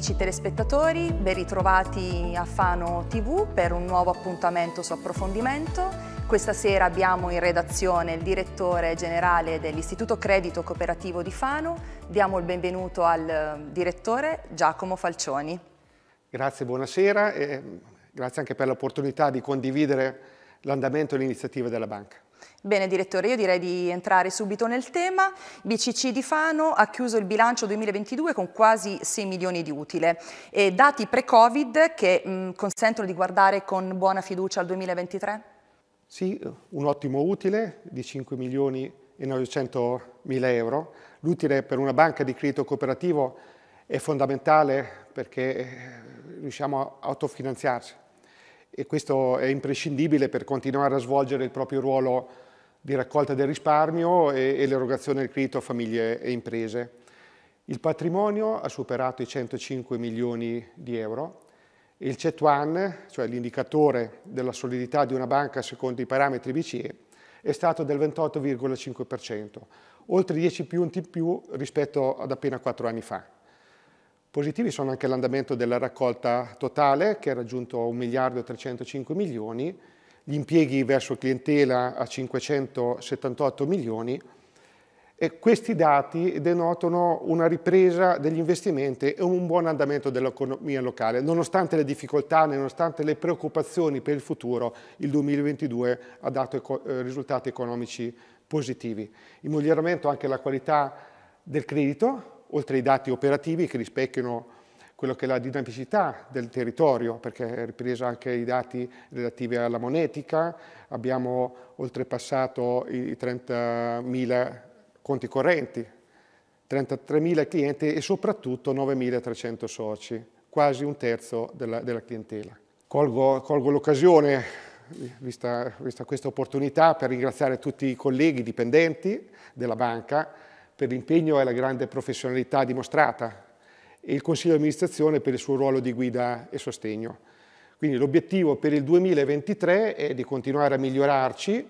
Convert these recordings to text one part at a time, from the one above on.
Amici telespettatori, ben ritrovati a Fano TV per un nuovo appuntamento su approfondimento. Questa sera abbiamo in redazione il direttore generale dell'Istituto Credito Cooperativo di Fano. Diamo il benvenuto al ehm, direttore Giacomo Falcioni. Grazie, buonasera e ehm, grazie anche per l'opportunità di condividere l'andamento e l'iniziativa della banca. Bene direttore, io direi di entrare subito nel tema. BCC di Fano ha chiuso il bilancio 2022 con quasi 6 milioni di utile e dati pre-Covid che mh, consentono di guardare con buona fiducia al 2023? Sì, un ottimo utile di 5 milioni e 900 mila euro. L'utile per una banca di credito cooperativo è fondamentale perché eh, riusciamo a autofinanziarci e questo è imprescindibile per continuare a svolgere il proprio ruolo di raccolta del risparmio e, e l'erogazione del credito a famiglie e imprese. Il patrimonio ha superato i 105 milioni di euro e il CET1, cioè l'indicatore della solidità di una banca secondo i parametri BCE, è stato del 28,5%, oltre 10 punti in più rispetto ad appena 4 anni fa. Positivi sono anche l'andamento della raccolta totale, che ha raggiunto 1 miliardo e 305 milioni, gli impieghi verso clientela a 578 milioni e questi dati denotano una ripresa degli investimenti e un buon andamento dell'economia locale. Nonostante le difficoltà, nonostante le preoccupazioni per il futuro, il 2022 ha dato eh, risultati economici positivi. Il miglioramento anche la qualità del credito, oltre ai dati operativi che rispecchiano quello che è la dinamicità del territorio, perché è ripreso anche i dati relativi alla monetica, abbiamo oltrepassato i 30.000 conti correnti, 33.000 clienti e soprattutto 9.300 soci, quasi un terzo della, della clientela. Colgo, colgo l'occasione, vista, vista questa opportunità, per ringraziare tutti i colleghi dipendenti della banca per l'impegno e la grande professionalità dimostrata e il Consiglio di amministrazione per il suo ruolo di guida e sostegno. Quindi l'obiettivo per il 2023 è di continuare a migliorarci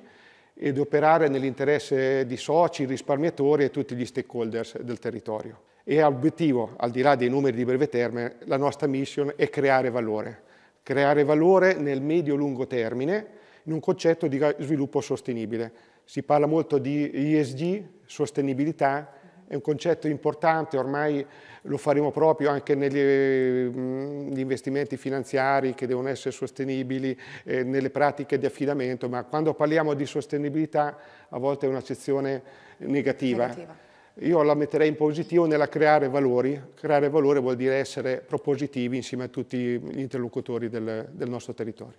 ed operare nell'interesse di soci, risparmiatori e tutti gli stakeholders del territorio. E l'obiettivo, al di là dei numeri di breve termine, la nostra mission è creare valore. Creare valore nel medio-lungo termine in un concetto di sviluppo sostenibile. Si parla molto di ESG, sostenibilità, è un concetto importante, ormai lo faremo proprio anche negli investimenti finanziari che devono essere sostenibili, eh, nelle pratiche di affidamento, ma quando parliamo di sostenibilità a volte è una sezione negativa. negativa. Io la metterei in positivo nella creare valori. Creare valore vuol dire essere propositivi insieme a tutti gli interlocutori del, del nostro territorio.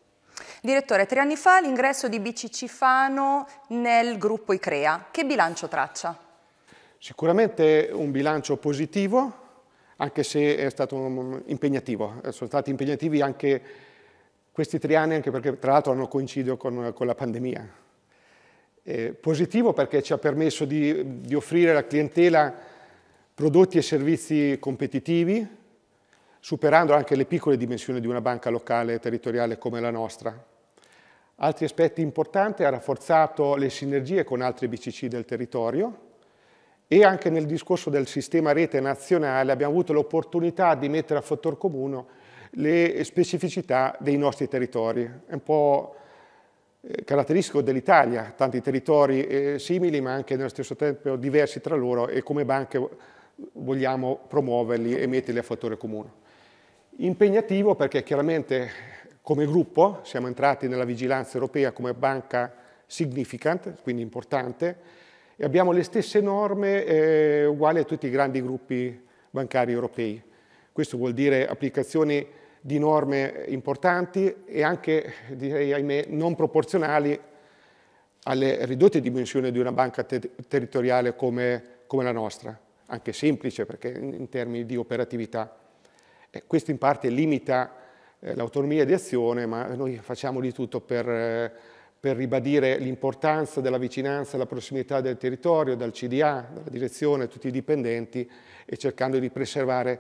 Direttore, tre anni fa l'ingresso di BCC Fano nel gruppo ICREA. Che bilancio traccia? Sicuramente un bilancio positivo, anche se è stato mm, impegnativo. Eh, sono stati impegnativi anche questi tre anni, anche perché tra l'altro hanno coinciso con, con la pandemia. Eh, positivo perché ci ha permesso di, di offrire alla clientela prodotti e servizi competitivi, superando anche le piccole dimensioni di una banca locale e territoriale come la nostra. Altri aspetti importanti, ha rafforzato le sinergie con altre BCC del territorio, e anche nel discorso del sistema rete nazionale abbiamo avuto l'opportunità di mettere a fattor comune le specificità dei nostri territori. È un po' eh, caratteristico dell'Italia, tanti territori eh, simili ma anche nello stesso tempo diversi tra loro e come banche vogliamo promuoverli e metterli a fattore comune. Impegnativo perché chiaramente come gruppo siamo entrati nella vigilanza europea come banca significant, quindi importante, e abbiamo le stesse norme eh, uguali a tutti i grandi gruppi bancari europei. Questo vuol dire applicazioni di norme importanti e anche, direi ahimè, non proporzionali alle ridotte dimensioni di una banca ter territoriale come, come, la nostra, anche semplice perché in, termini di operatività. E eh, questo in parte limita eh, l'autonomia di azione, ma noi facciamo di tutto per... Eh, per ribadire l'importanza della vicinanza e la prossimità del territorio, dal CDA, dalla direzione, tutti i dipendenti e cercando di preservare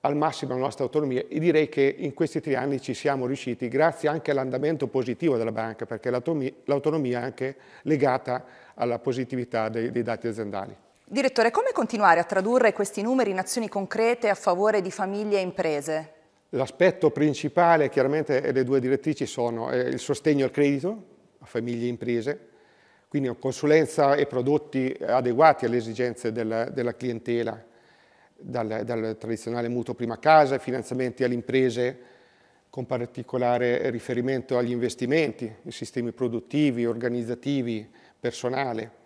al massimo la nostra autonomia e direi che in questi tre anni ci siamo riusciti grazie anche all'andamento positivo della banca perché l'autonomia è anche legata alla positività dei, dei dati aziendali. Direttore, come continuare a tradurre questi numeri in azioni concrete a favore di famiglie e imprese? L'aspetto principale, chiaramente, le due direttrici sono eh, il sostegno al credito, a famiglie e imprese, quindi consulenza e prodotti adeguati alle esigenze della, della clientela, dal, dal, tradizionale mutuo prima casa, finanziamenti alle imprese con particolare riferimento agli investimenti, sistemi produttivi, organizzativi, personale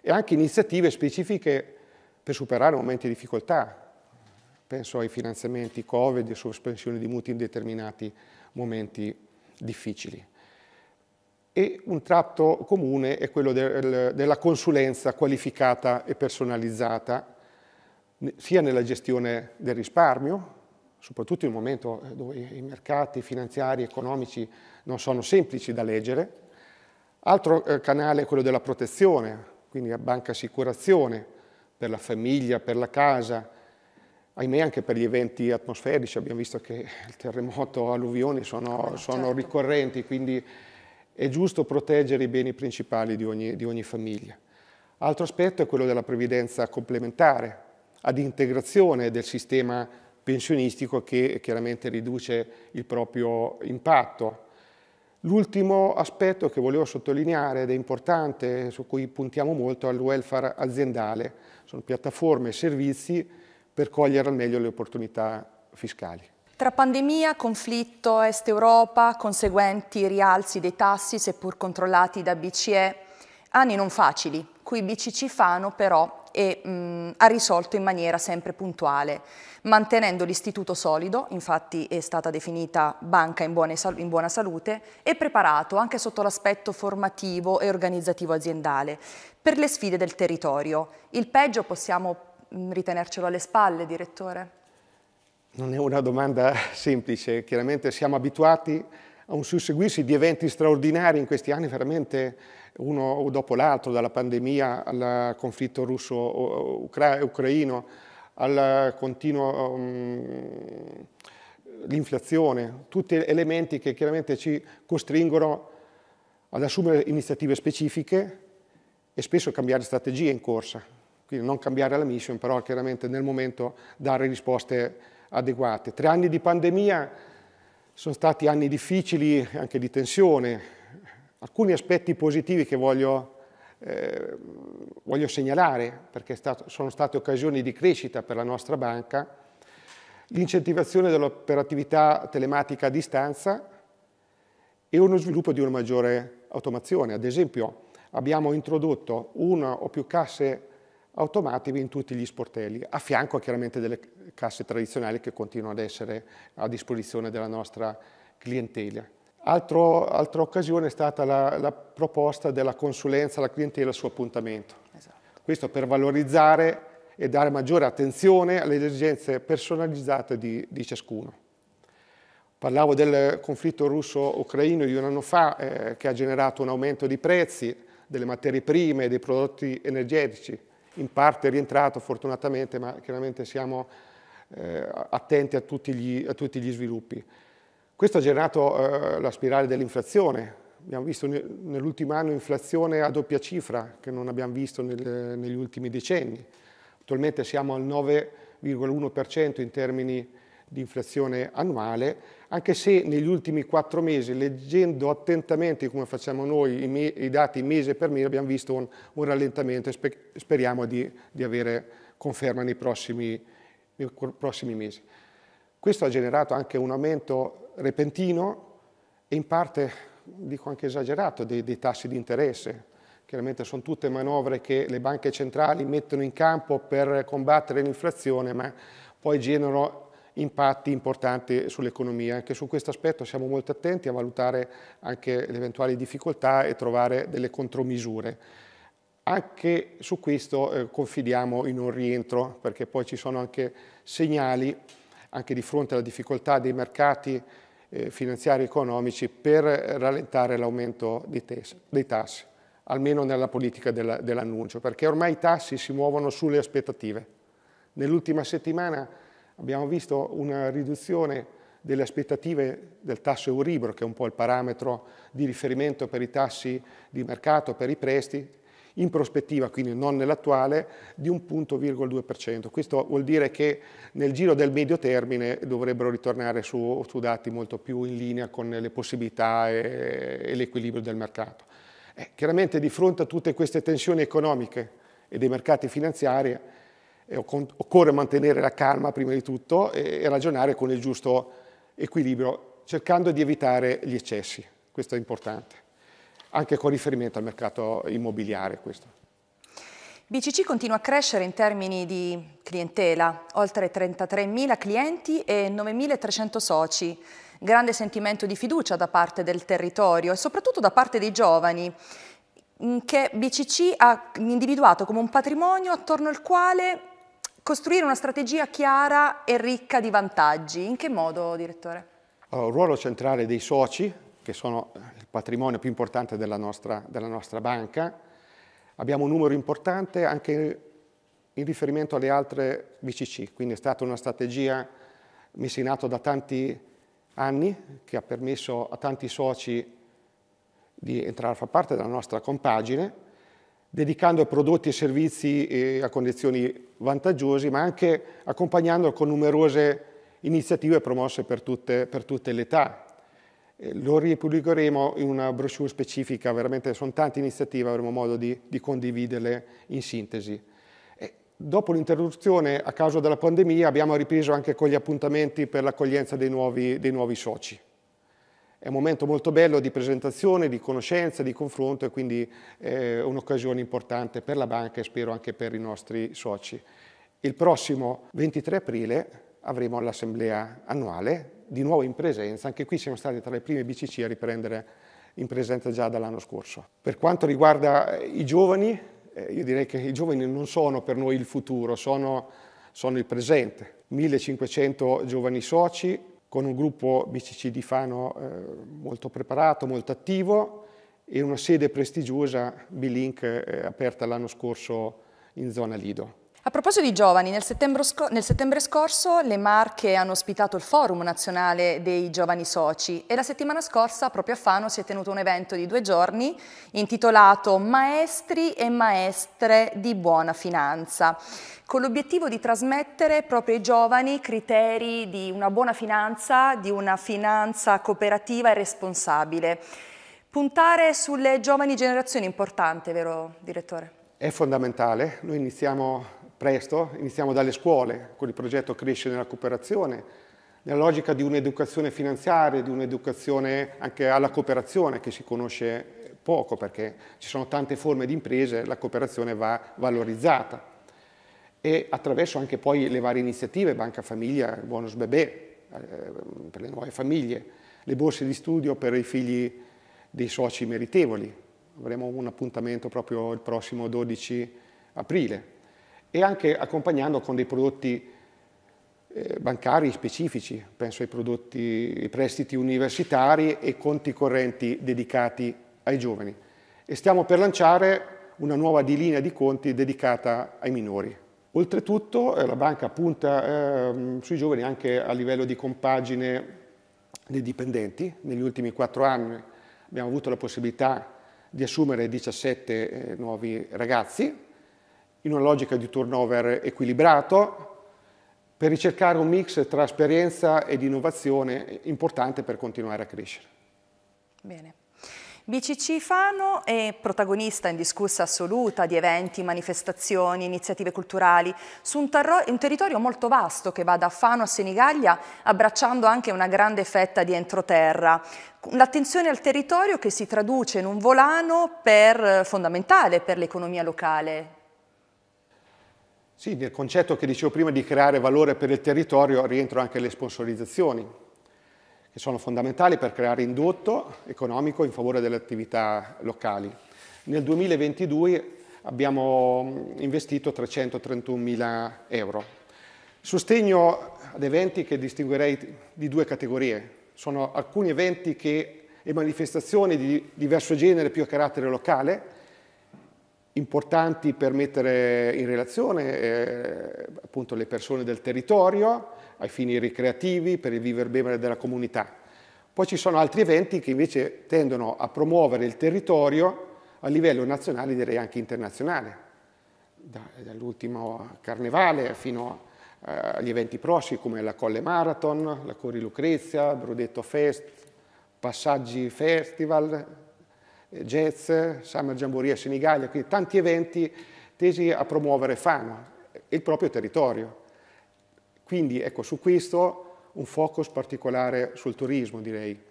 e anche iniziative specifiche per superare momenti di difficoltà. Penso ai finanziamenti Covid e sospensioni di mutui in determinati momenti difficili e un tratto comune è quello del, della consulenza qualificata e personalizzata, sia nella gestione del risparmio, soprattutto in un momento eh, dove i mercati finanziari e economici non sono semplici da leggere. Altro eh, canale è quello della protezione, quindi la banca assicurazione per la famiglia, per la casa, ahimè anche per gli eventi atmosferici, abbiamo visto che il terremoto, alluvioni sono, ah, sono certo. ricorrenti, quindi è giusto proteggere i beni principali di ogni, di ogni famiglia. Altro aspetto è quello della previdenza complementare, ad integrazione del sistema pensionistico che chiaramente riduce il proprio impatto. L'ultimo aspetto che volevo sottolineare ed è importante, su cui puntiamo molto, è il welfare aziendale. Sono piattaforme e servizi per cogliere al meglio le opportunità fiscali. Tra pandemia, conflitto Est Europa, conseguenti rialzi dei tassi seppur controllati da BCE, anni non facili, cui BCC Fano però è, mh, ha risolto in maniera sempre puntuale, mantenendo l'istituto solido, infatti è stata definita banca in, buone, in buona salute, e preparato anche sotto l'aspetto formativo e organizzativo aziendale per le sfide del territorio. Il peggio possiamo mh, ritenercelo alle spalle, direttore? Non è una domanda semplice, chiaramente siamo abituati a un susseguirsi di eventi straordinari in questi anni, veramente uno dopo l'altro, dalla pandemia al conflitto russo-ucraino, al continuo... Um, l'inflazione, tutti elementi che chiaramente ci costringono ad assumere iniziative specifiche e spesso cambiare strategie in corsa. Quindi non cambiare la mission, però chiaramente nel momento dare risposte adeguate. Tre anni di pandemia sono stati anni difficili, anche di tensione. Alcuni aspetti positivi che voglio, eh, voglio segnalare, perché stato, sono state occasioni di crescita per la nostra banca, l'incentivazione dell'operatività telematica a distanza e uno sviluppo di una maggiore automazione. Ad esempio, abbiamo introdotto una o più casse automatici in tutti gli sportelli, a fianco chiaramente delle casse tradizionali che continuano ad essere a disposizione della nostra clientela. Altro, altra occasione è stata la, la, proposta della consulenza alla clientela su appuntamento. Esatto. Questo per valorizzare e dare maggiore attenzione alle esigenze personalizzate di, di ciascuno. Parlavo del conflitto russo-ucraino di un anno fa eh, che ha generato un aumento di prezzi delle materie prime e dei prodotti energetici in parte rientrato fortunatamente, ma chiaramente siamo eh, attenti a tutti, gli, a tutti, gli, sviluppi. Questo ha generato eh, la spirale dell'inflazione. Abbiamo visto nell'ultimo anno inflazione a doppia cifra, che non abbiamo visto nel, negli ultimi decenni. Attualmente siamo al 9,1% in termini di inflazione annuale, anche se negli ultimi quattro mesi, leggendo attentamente come facciamo noi i, i dati mese per mese, abbiamo visto un, un rallentamento e spe speriamo di, di, avere conferma nei prossimi, nei prossimi mesi. Questo ha generato anche un aumento repentino e in parte, dico anche esagerato, dei, dei tassi di interesse. Chiaramente sono tutte manovre che le banche centrali mettono in campo per combattere l'inflazione, ma poi generano impatti importanti sull'economia. Anche su questo aspetto siamo molto attenti a valutare anche le eventuali difficoltà e trovare delle contromisure. Anche su questo eh, confidiamo in un rientro, perché poi ci sono anche segnali, anche di fronte alla difficoltà dei mercati eh, finanziari e economici, per rallentare l'aumento dei, dei tassi, almeno nella politica dell'annuncio, perché ormai i tassi si muovono sulle aspettative. Nell'ultima settimana abbiamo visto una riduzione delle aspettative del tasso Euribor, che è un po' il parametro di riferimento per i tassi di mercato, per i prestiti, in prospettiva, quindi non nell'attuale, di un punto Questo vuol dire che nel giro del medio termine dovrebbero ritornare su, su dati molto più in linea con le possibilità e, e l'equilibrio del mercato. Eh, chiaramente di fronte a tutte queste tensioni economiche e dei mercati finanziari, occorre mantenere la calma prima di tutto e, ragionare con il giusto equilibrio, cercando di evitare gli eccessi, questo è importante, anche con riferimento al mercato immobiliare questo. BCC continua a crescere in termini di clientela, oltre 33.000 clienti e 9.300 soci. Grande sentimento di fiducia da parte del territorio e soprattutto da parte dei giovani, mm, che BCC ha individuato come un patrimonio attorno al quale costruire una strategia chiara e ricca di vantaggi. In che modo, direttore? il ruolo centrale dei soci, che sono il patrimonio più importante della nostra, della nostra banca, abbiamo un numero importante anche in riferimento alle altre BCC, quindi è stata una strategia messa in atto da tanti anni che ha permesso a tanti soci di entrare a far parte della nostra compagine dedicando prodotti e servizi eh, a condizioni vantaggiosi, ma anche accompagnandolo con numerose iniziative promosse per tutte, per tutte le età. Eh, lo ripubblicheremo in una brochure specifica, veramente sono tante iniziative, avremo modo di, di condividerle in sintesi. E eh, dopo l'interruzione a causa della pandemia abbiamo ripreso anche con gli appuntamenti per l'accoglienza dei, dei nuovi soci è un momento molto bello di presentazione, di conoscenza, di confronto e quindi è eh, un'occasione importante per la banca e spero anche per i nostri soci. Il prossimo 23 aprile avremo l'assemblea annuale, di nuovo in presenza, anche qui siamo stati tra le prime BCC a riprendere in presenza già dall'anno scorso. Per quanto riguarda eh, i giovani, eh, io direi che i giovani non sono per noi il futuro, sono, sono il presente. 1500 giovani soci, con un gruppo BCC di Fano eh, molto preparato, molto attivo e una sede prestigiosa, B-Link, eh, aperta l'anno scorso in zona Lido. A proposito di giovani, nel settembre, scorso, nel settembre, scorso le Marche hanno ospitato il Forum Nazionale dei Giovani Soci e la settimana scorsa proprio a Fano si è tenuto un evento di due giorni intitolato Maestri e Maestre di Buona Finanza, con l'obiettivo di trasmettere proprio ai giovani criteri di una buona finanza, di una finanza cooperativa e responsabile. Puntare sulle giovani generazioni è importante, vero direttore? È fondamentale, noi iniziamo presto, iniziamo dalle scuole con il progetto Cresce nella cooperazione, nella logica di un'educazione finanziaria, di un'educazione anche alla cooperazione che si conosce poco perché ci sono tante forme di imprese, la cooperazione va valorizzata e attraverso anche poi le varie iniziative, Banca Famiglia, Bonus Bebè eh, per le nuove famiglie, le borse di studio per i figli dei soci meritevoli. Avremo un appuntamento proprio il prossimo 12 aprile e anche accompagnando con dei prodotti eh, bancari specifici, penso ai prodotti, ai prestiti universitari e conti correnti dedicati ai giovani. E stiamo per lanciare una nuova di linea di conti dedicata ai minori. Oltretutto eh, la banca punta eh, sui giovani anche a livello di compagine dei dipendenti. Negli ultimi quattro anni abbiamo avuto la possibilità di assumere 17 eh, nuovi ragazzi in una logica di turnover equilibrato per ricercare un mix tra esperienza ed innovazione importante per continuare a crescere. Bene. BCC Fano è protagonista in indiscussa assoluta di eventi, manifestazioni, iniziative culturali su un, un, territorio molto vasto che va da Fano a Senigallia abbracciando anche una grande fetta di entroterra. L'attenzione al territorio che si traduce in un volano per, fondamentale per l'economia locale. Sì, nel concetto che dicevo prima di creare valore per il territorio rientrano anche le sponsorizzazioni, che sono fondamentali per creare indotto economico in favore delle attività locali. Nel 2022 abbiamo investito 331 mila euro. Sostegno ad eventi che distinguerei di due categorie. Sono alcuni eventi che, e manifestazioni di diverso genere più a carattere locale, importanti per mettere in relazione eh, appunto le persone del territorio ai fini ricreativi, per il viver bene della comunità. Poi ci sono altri eventi che invece tendono a promuovere il territorio a livello nazionale, direi anche internazionale, da, dall'ultimo carnevale fino eh, agli eventi prossimi come la Colle Marathon, la Cori Lucrezia, Brudetto Fest, Passaggi Festival, jazz, Summer Jamboree a Senigallia, quindi tanti eventi tesi a promuovere Fano e il proprio territorio. Quindi ecco, su questo un focus particolare sul turismo, direi.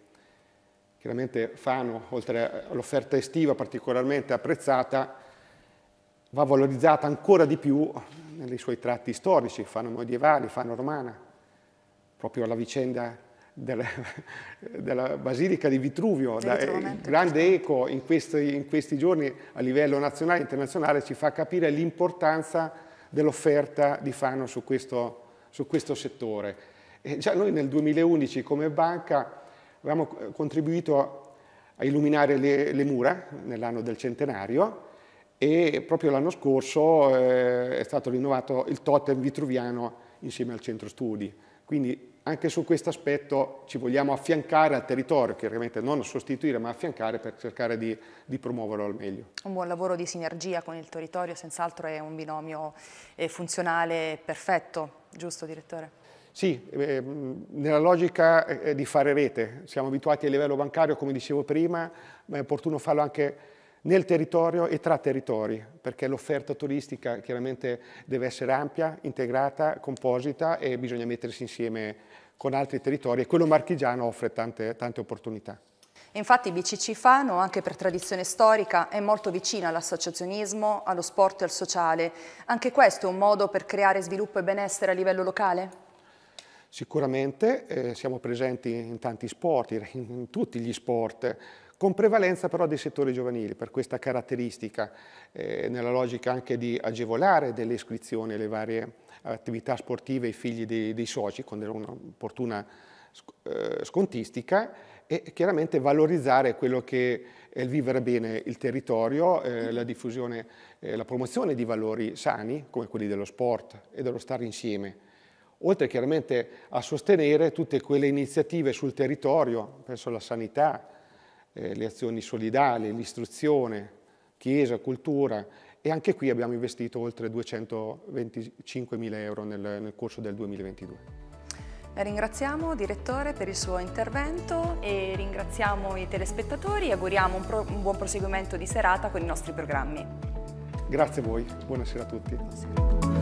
Chiaramente Fano, oltre all'offerta estiva particolarmente apprezzata, va valorizzata ancora di più nei suoi tratti storici, Fano medievali, Fano romana, proprio alla vicenda della, della, Basilica di Vitruvio, da, eh, grande eco in questi, in questi, giorni a livello nazionale e internazionale, ci fa capire l'importanza dell'offerta di Fano su questo, su questo settore. E già noi nel 2011 come banca avevamo eh, contribuito a illuminare le, le mura nell'anno del centenario e proprio l'anno scorso eh, è stato rinnovato il totem vitruviano insieme al centro studi. Quindi anche su questo aspetto ci vogliamo affiancare al territorio, chiaramente non sostituire ma affiancare per cercare di, di promuoverlo al meglio. Un buon lavoro di sinergia con il territorio senz'altro è un binomio eh, funzionale perfetto, giusto direttore? Sì, eh, mm, nella logica eh, di fare rete, siamo abituati a livello bancario, come dicevo prima, ma è opportuno farlo anche nel territorio e tra territori, perché l'offerta turistica chiaramente deve essere ampia, integrata, composita e bisogna mettersi insieme con altri territori e quello marchigiano offre tante, tante opportunità. Infatti BCC Fano, anche per tradizione storica, è molto vicina all'associazionismo, allo sport e al sociale. Anche questo è un modo per creare sviluppo e benessere a livello locale? Sicuramente eh, siamo presenti in tanti sport, in tutti gli sport, con prevalenza però dei settori giovanili, per questa caratteristica, eh, nella logica anche di agevolare delle iscrizioni alle varie attività sportive ai figli dei, dei soci, con un'opportuna eh, scontistica, e chiaramente valorizzare quello che è il vivere bene il territorio, eh, la diffusione, eh, la promozione di valori sani, come quelli dello sport e dello stare insieme oltre chiaramente a sostenere tutte quelle iniziative sul territorio, penso alla sanità, eh, le azioni solidali, l'istruzione, chiesa, cultura e anche qui abbiamo investito oltre 225 mila euro nel, nel corso del 2022. La eh, ringraziamo direttore per il suo intervento e ringraziamo i telespettatori e auguriamo un, pro, un buon proseguimento di serata con i nostri programmi. Grazie a voi, buonasera a tutti. Buonasera.